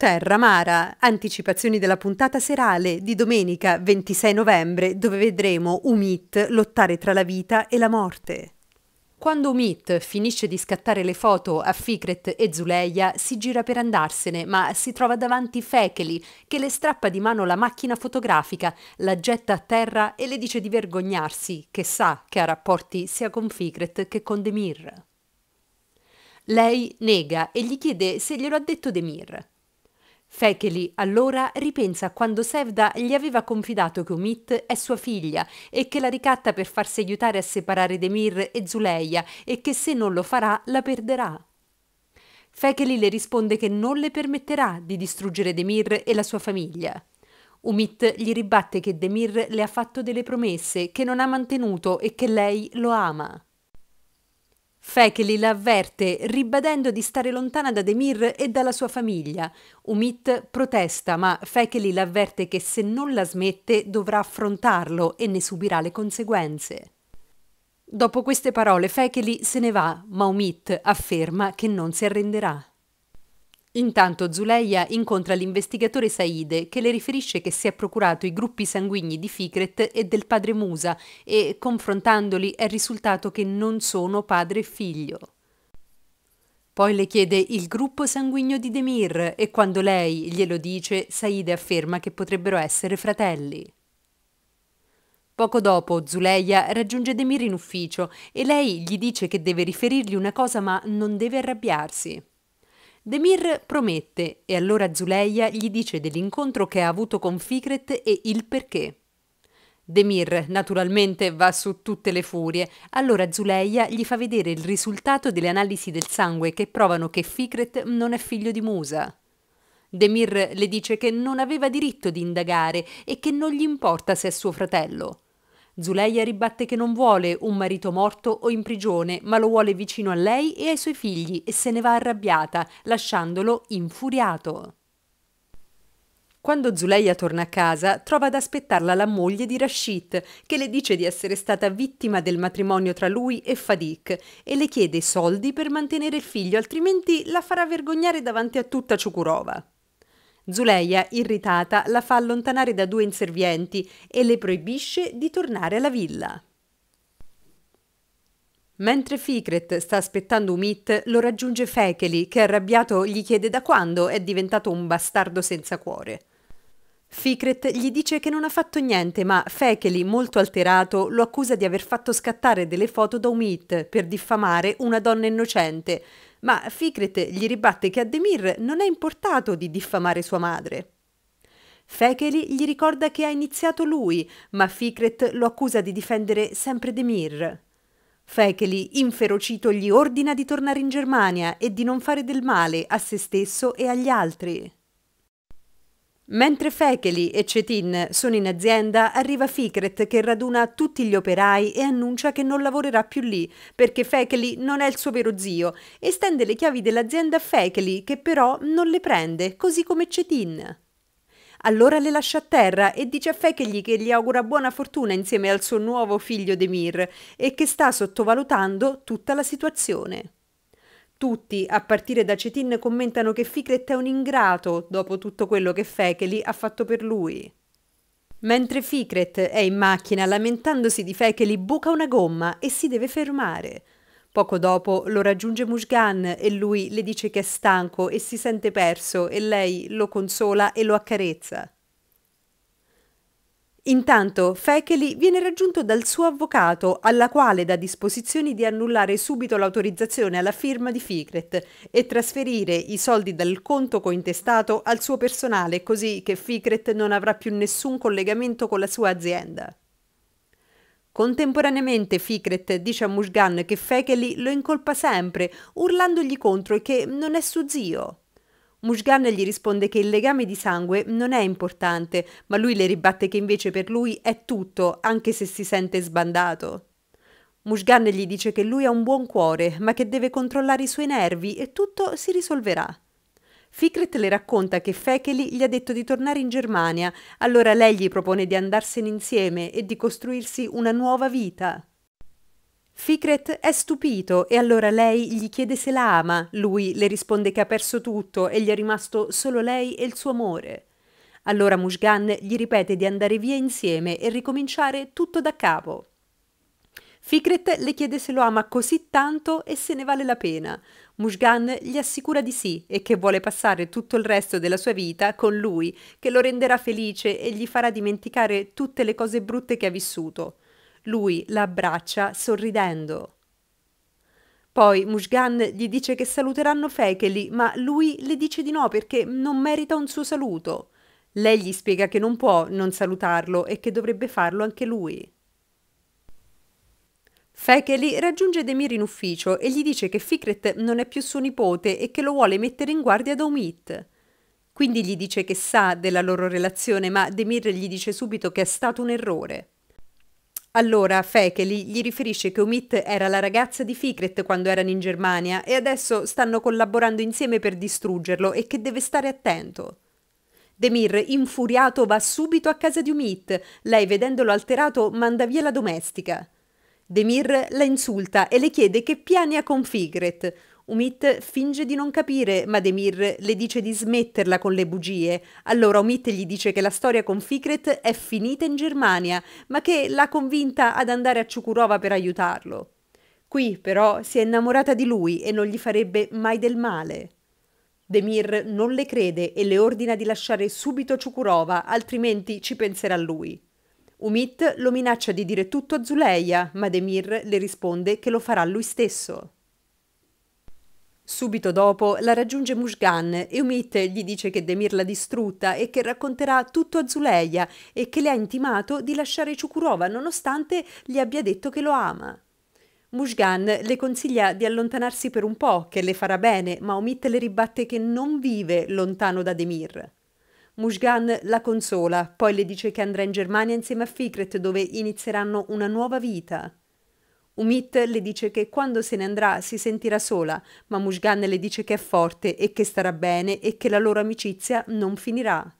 Terra Mara, anticipazioni della puntata serale di domenica 26 novembre dove vedremo Umit lottare tra la vita e la morte. Quando Umit finisce di scattare le foto a Fikret e Zuleia, si gira per andarsene, ma si trova davanti Fekeli, che le strappa di mano la macchina fotografica, la getta a terra e le dice di vergognarsi, che sa che ha rapporti sia con Fikret che con Demir. Lei nega e gli chiede se glielo ha detto Demir. Fekeli allora ripensa a quando Sevda gli aveva confidato che Umit è sua figlia e che la ricatta per farsi aiutare a separare Demir e Zuleia e che se non lo farà la perderà. Fekeli le risponde che non le permetterà di distruggere Demir e la sua famiglia. Umit gli ribatte che Demir le ha fatto delle promesse che non ha mantenuto e che lei lo ama. Fekeli la avverte, ribadendo di stare lontana da Demir e dalla sua famiglia. Umit protesta, ma Fekeli la avverte che se non la smette dovrà affrontarlo e ne subirà le conseguenze. Dopo queste parole Fekeli se ne va, ma Umit afferma che non si arrenderà. Intanto Zuleia incontra l'investigatore Saide che le riferisce che si è procurato i gruppi sanguigni di Fikret e del padre Musa e, confrontandoli, è risultato che non sono padre e figlio. Poi le chiede il gruppo sanguigno di Demir e quando lei glielo dice, Saide afferma che potrebbero essere fratelli. Poco dopo Zuleia raggiunge Demir in ufficio e lei gli dice che deve riferirgli una cosa ma non deve arrabbiarsi. Demir promette e allora Zuleia gli dice dell'incontro che ha avuto con Fikret e il perché. Demir naturalmente va su tutte le furie, allora Zuleia gli fa vedere il risultato delle analisi del sangue che provano che Fikret non è figlio di Musa. Demir le dice che non aveva diritto di indagare e che non gli importa se è suo fratello. Zuleia ribatte che non vuole un marito morto o in prigione, ma lo vuole vicino a lei e ai suoi figli e se ne va arrabbiata, lasciandolo infuriato. Quando Zuleia torna a casa, trova ad aspettarla la moglie di Rashid, che le dice di essere stata vittima del matrimonio tra lui e Fadik e le chiede soldi per mantenere il figlio, altrimenti la farà vergognare davanti a tutta Ciucurova. Zuleia, irritata, la fa allontanare da due inservienti e le proibisce di tornare alla villa. Mentre Fikret sta aspettando Umit, lo raggiunge Fekeli, che arrabbiato gli chiede da quando è diventato un bastardo senza cuore. Fikret gli dice che non ha fatto niente, ma Fekeli, molto alterato, lo accusa di aver fatto scattare delle foto da Umit per diffamare una donna innocente, ma Fikret gli ribatte che a Demir non è importato di diffamare sua madre. Fekeli gli ricorda che ha iniziato lui, ma Fikret lo accusa di difendere sempre Demir. Fekeli, inferocito, gli ordina di tornare in Germania e di non fare del male a se stesso e agli altri. Mentre Fecheli e Cetin sono in azienda, arriva Fikret che raduna tutti gli operai e annuncia che non lavorerà più lì, perché Fecheli non è il suo vero zio, e stende le chiavi dell'azienda a Fecheli, che però non le prende, così come Cetin. Allora le lascia a terra e dice a Fechegli che gli augura buona fortuna insieme al suo nuovo figlio Demir e che sta sottovalutando tutta la situazione. Tutti, a partire da Cetin, commentano che Fikret è un ingrato dopo tutto quello che Fekeli ha fatto per lui. Mentre Fikret è in macchina lamentandosi di Fekeli, buca una gomma e si deve fermare. Poco dopo lo raggiunge Mushgan e lui le dice che è stanco e si sente perso e lei lo consola e lo accarezza. Intanto Fekeli viene raggiunto dal suo avvocato, alla quale dà disposizioni di annullare subito l'autorizzazione alla firma di Ficret e trasferire i soldi dal conto cointestato al suo personale, così che Ficret non avrà più nessun collegamento con la sua azienda. Contemporaneamente Ficret dice a Mushgan che Fekeli lo incolpa sempre, urlandogli contro e che non è suo zio. Mushgan gli risponde che il legame di sangue non è importante, ma lui le ribatte che invece per lui è tutto, anche se si sente sbandato. Mushgan gli dice che lui ha un buon cuore, ma che deve controllare i suoi nervi e tutto si risolverà. Fikret le racconta che Fekeli gli ha detto di tornare in Germania, allora lei gli propone di andarsene insieme e di costruirsi una nuova vita. Fikret è stupito e allora lei gli chiede se la ama, lui le risponde che ha perso tutto e gli è rimasto solo lei e il suo amore. Allora Mushgan gli ripete di andare via insieme e ricominciare tutto da capo. Fikret le chiede se lo ama così tanto e se ne vale la pena. Mushgan gli assicura di sì e che vuole passare tutto il resto della sua vita con lui, che lo renderà felice e gli farà dimenticare tutte le cose brutte che ha vissuto. Lui la abbraccia sorridendo. Poi Mushgan gli dice che saluteranno Fekeli, ma lui le dice di no perché non merita un suo saluto. Lei gli spiega che non può non salutarlo e che dovrebbe farlo anche lui. Fekeli raggiunge Demir in ufficio e gli dice che Fikret non è più suo nipote e che lo vuole mettere in guardia da Omid. Quindi gli dice che sa della loro relazione, ma Demir gli dice subito che è stato un errore. Allora, Fekeli gli riferisce che Umit era la ragazza di Fikret quando erano in Germania e adesso stanno collaborando insieme per distruggerlo e che deve stare attento. Demir, infuriato, va subito a casa di Umit. Lei, vedendolo alterato, manda via la domestica. Demir la insulta e le chiede che piani ha con Figret. Umit finge di non capire, ma Demir le dice di smetterla con le bugie. Allora Umit gli dice che la storia con Fikret è finita in Germania, ma che l'ha convinta ad andare a Ciukurova per aiutarlo. Qui però si è innamorata di lui e non gli farebbe mai del male. Demir non le crede e le ordina di lasciare subito Ciukurova, altrimenti ci penserà lui. Umit lo minaccia di dire tutto a Zuleia, ma Demir le risponde che lo farà lui stesso. Subito dopo la raggiunge Mushgan e Umit gli dice che Demir l'ha distrutta e che racconterà tutto a Zuleia e che le ha intimato di lasciare Ciukurova nonostante gli abbia detto che lo ama. Mushgan le consiglia di allontanarsi per un po', che le farà bene, ma Omit le ribatte che non vive lontano da Demir. Mushgan la consola, poi le dice che andrà in Germania insieme a Fikret dove inizieranno una nuova vita. Umit le dice che quando se ne andrà si sentirà sola, ma Mushgan le dice che è forte e che starà bene e che la loro amicizia non finirà.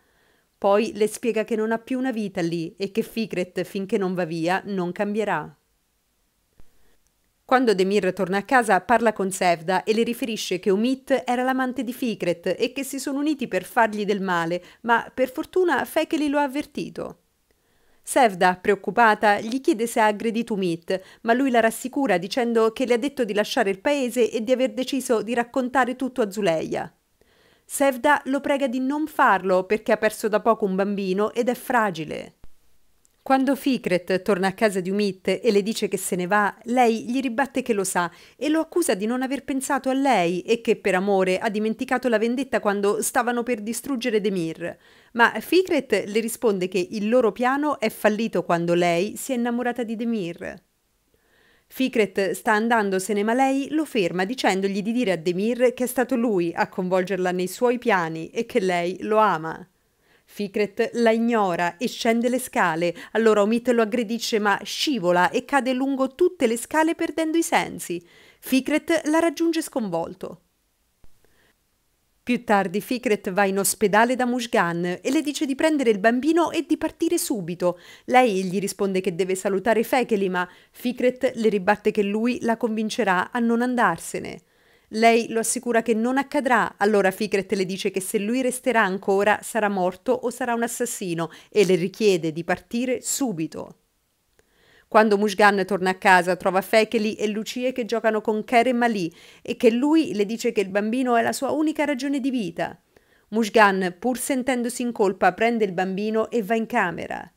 Poi le spiega che non ha più una vita lì e che Fikret, finché non va via, non cambierà. Quando Demir torna a casa parla con Sevda e le riferisce che Umit era l'amante di Fikret e che si sono uniti per fargli del male, ma per fortuna Fekeli lo ha avvertito. Sevda, preoccupata, gli chiede se ha aggredito Umit, ma lui la rassicura dicendo che le ha detto di lasciare il paese e di aver deciso di raccontare tutto a Zuleia. Sevda lo prega di non farlo perché ha perso da poco un bambino ed è fragile. Quando Ficret torna a casa di Umit e le dice che se ne va, lei gli ribatte che lo sa e lo accusa di non aver pensato a lei e che per amore ha dimenticato la vendetta quando stavano per distruggere Demir. Ma Ficret le risponde che il loro piano è fallito quando lei si è innamorata di Demir. Ficret sta andandosene ma lei lo ferma dicendogli di dire a Demir che è stato lui a coinvolgerla nei suoi piani e che lei lo ama. Fikret la ignora e scende le scale, allora Omid lo aggredisce ma scivola e cade lungo tutte le scale perdendo i sensi. Fikret la raggiunge sconvolto. Più tardi Fikret va in ospedale da Mushgan e le dice di prendere il bambino e di partire subito. Lei gli risponde che deve salutare Fekeli, ma Fikret le ribatte che lui la convincerà a non andarsene. Lei lo assicura che non accadrà, allora Fikret le dice che se lui resterà ancora sarà morto o sarà un assassino e le richiede di partire subito. Quando Mushgan torna a casa trova Fekeli e Lucie che giocano con Kerem Ali e che lui le dice che il bambino è la sua unica ragione di vita. Mushgan, pur sentendosi in colpa, prende il bambino e va in camera.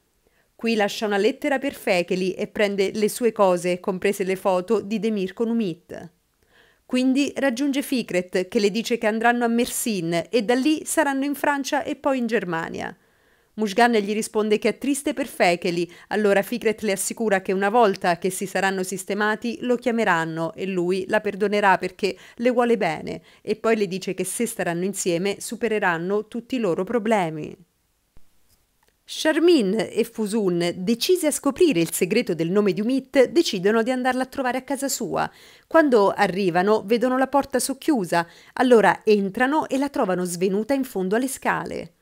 Qui lascia una lettera per Fekeli e prende le sue cose, comprese le foto di Demir Konumit. Quindi raggiunge Fikret che le dice che andranno a Mersin e da lì saranno in Francia e poi in Germania. Mushgan gli risponde che è triste per Fekeli, allora Fikret le assicura che una volta che si saranno sistemati lo chiameranno e lui la perdonerà perché le vuole bene e poi le dice che se staranno insieme supereranno tutti i loro problemi. Charmin e Fusun, decise a scoprire il segreto del nome di Umit, decidono di andarla a trovare a casa sua. Quando arrivano, vedono la porta socchiusa, allora entrano e la trovano svenuta in fondo alle scale.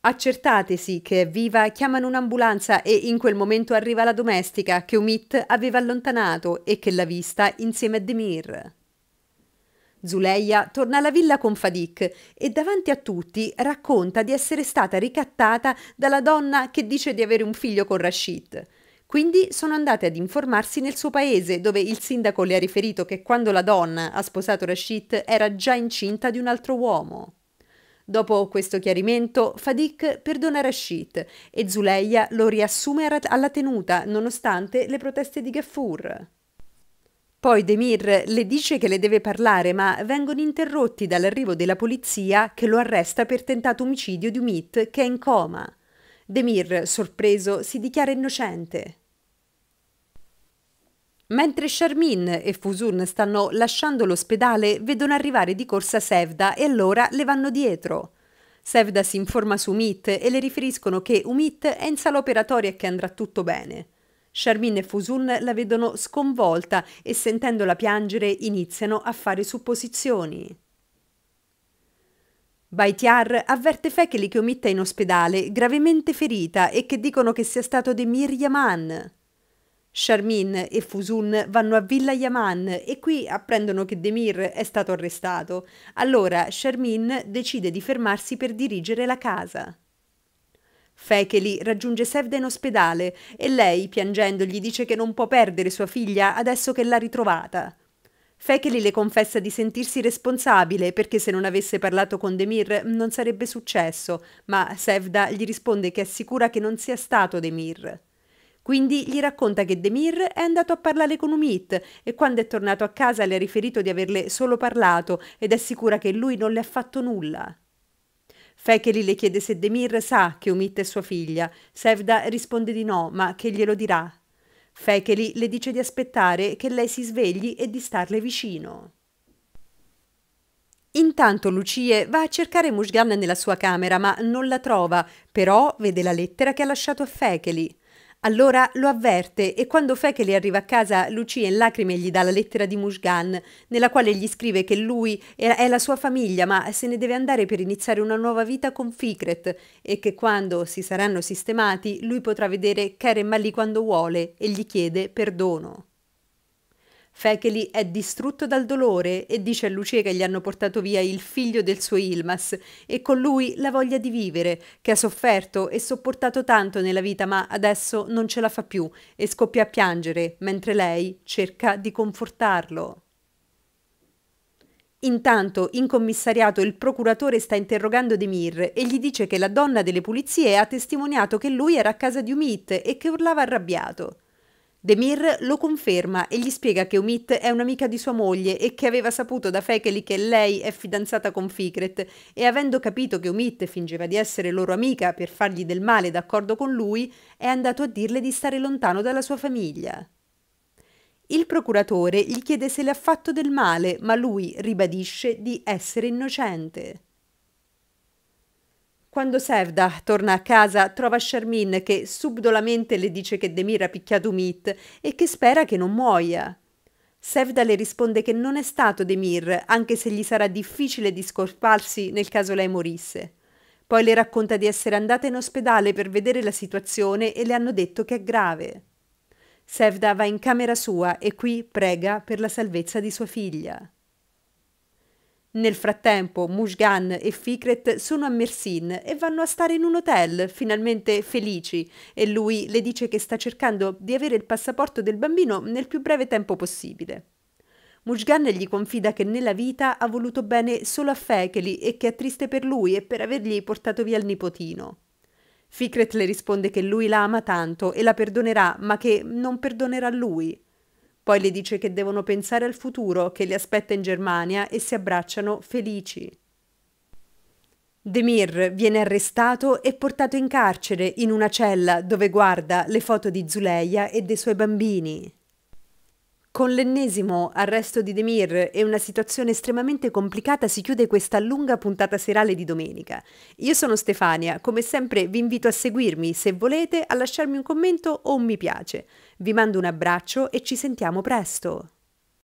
Accertatesi che è viva, chiamano un'ambulanza e in quel momento arriva la domestica che Umit aveva allontanato e che l'ha vista insieme a Demir. Zuleia torna alla villa con Fadik e davanti a tutti racconta di essere stata ricattata dalla donna che dice di avere un figlio con Rashid. Quindi sono andate ad informarsi nel suo paese, dove il sindaco le ha riferito che quando la donna ha sposato Rashid era già incinta di un altro uomo. Dopo questo chiarimento, Fadik perdona Rashid e Zuleia lo riassume alla tenuta, nonostante le proteste di Gaffur. Poi Demir le dice che le deve parlare, ma vengono interrotti dall'arrivo della polizia che lo arresta per tentato omicidio di Umit che è in coma. Demir, sorpreso, si dichiara innocente. Mentre Charmin e Fusun stanno lasciando l'ospedale, vedono arrivare di corsa Sevda e allora le vanno dietro. Sevda si informa su Umit e le riferiscono che Umit è in sala operatoria e che andrà tutto bene. Charmin e Fusun la vedono sconvolta e sentendola piangere iniziano a fare supposizioni. Baitiar avverte Fekeli che Omitta è in ospedale, gravemente ferita, e che dicono che sia stato Demir Yaman. Charmin e Fusun vanno a Villa Yaman e qui apprendono che Demir è stato arrestato. Allora Charmin decide di fermarsi per dirigere la casa. Fekeli raggiunge Sevda in ospedale e lei, piangendo, gli dice che non può perdere sua figlia adesso che l'ha ritrovata. Fekeli le confessa di sentirsi responsabile perché se non avesse parlato con Demir non sarebbe successo, ma Sevda gli risponde che è sicura che non sia stato Demir. Quindi gli racconta che Demir è andato a parlare con Umit e quando è tornato a casa le ha riferito di averle solo parlato ed è sicura che lui non le ha fatto nulla. Fekeli le chiede se Demir sa che Umit è sua figlia. Sevda risponde di no, ma che glielo dirà. Fekeli le dice di aspettare che lei si svegli e di starle vicino. Intanto Lucie va a cercare Mushgan nella sua camera, ma non la trova, però vede la lettera che ha lasciato a Fekeli. Allora lo avverte e quando Fekeli arriva a casa Lucia in lacrime gli dà la lettera di Mushgan, nella quale gli scrive che lui è la sua famiglia ma se ne deve andare per iniziare una nuova vita con Fikret e che quando si saranno sistemati lui potrà vedere Kerem Mali quando vuole e gli chiede perdono. Fekeli è distrutto dal dolore e dice a Lucia che gli hanno portato via il figlio del suo Ilmas e con lui la voglia di vivere, che ha sofferto e sopportato tanto nella vita ma adesso non ce la fa più e scoppia a piangere mentre lei cerca di confortarlo. Intanto, in commissariato, il procuratore sta interrogando Demir e gli dice che la donna delle pulizie ha testimoniato che lui era a casa di Umit e che urlava arrabbiato. Demir lo conferma e gli spiega che Umit è un'amica di sua moglie e che aveva saputo da Fekeli che lei è fidanzata con Fikret e avendo capito che Umit fingeva di essere loro amica per fargli del male d'accordo con lui, è andato a dirle di stare lontano dalla sua famiglia. Il procuratore gli chiede se le ha fatto del male, ma lui ribadisce di essere innocente. Quando Sevda torna a casa trova Charmin che subdolamente le dice che Demir ha picchiato Umit e che spera che non muoia. Sevda le risponde che non è stato Demir, anche se gli sarà difficile discolparsi nel caso lei morisse. Poi le racconta di essere andata in ospedale per vedere la situazione e le hanno detto che è grave. Sevda va in camera sua e qui prega per la salvezza di sua figlia. Nel frattempo Mushgan e Fikret sono a Mersin e vanno a stare in un hotel, finalmente felici, e lui le dice che sta cercando di avere il passaporto del bambino nel più breve tempo possibile. Mushgan gli confida che nella vita ha voluto bene solo a Fekeli e che è triste per lui e per avergli portato via il nipotino. Fikret le risponde che lui la ama tanto e la perdonerà, ma che non perdonerà lui. Poi le dice che devono pensare al futuro che li aspetta in Germania e si abbracciano felici. Demir viene arrestato e portato in carcere in una cella dove guarda le foto di Zuleia e dei suoi bambini. Con l'ennesimo arresto di Demir e una situazione estremamente complicata si chiude questa lunga puntata serale di domenica. Io sono Stefania, come sempre vi invito a seguirmi se volete, a lasciarmi un commento o un mi piace. Vi mando un abbraccio e ci sentiamo presto!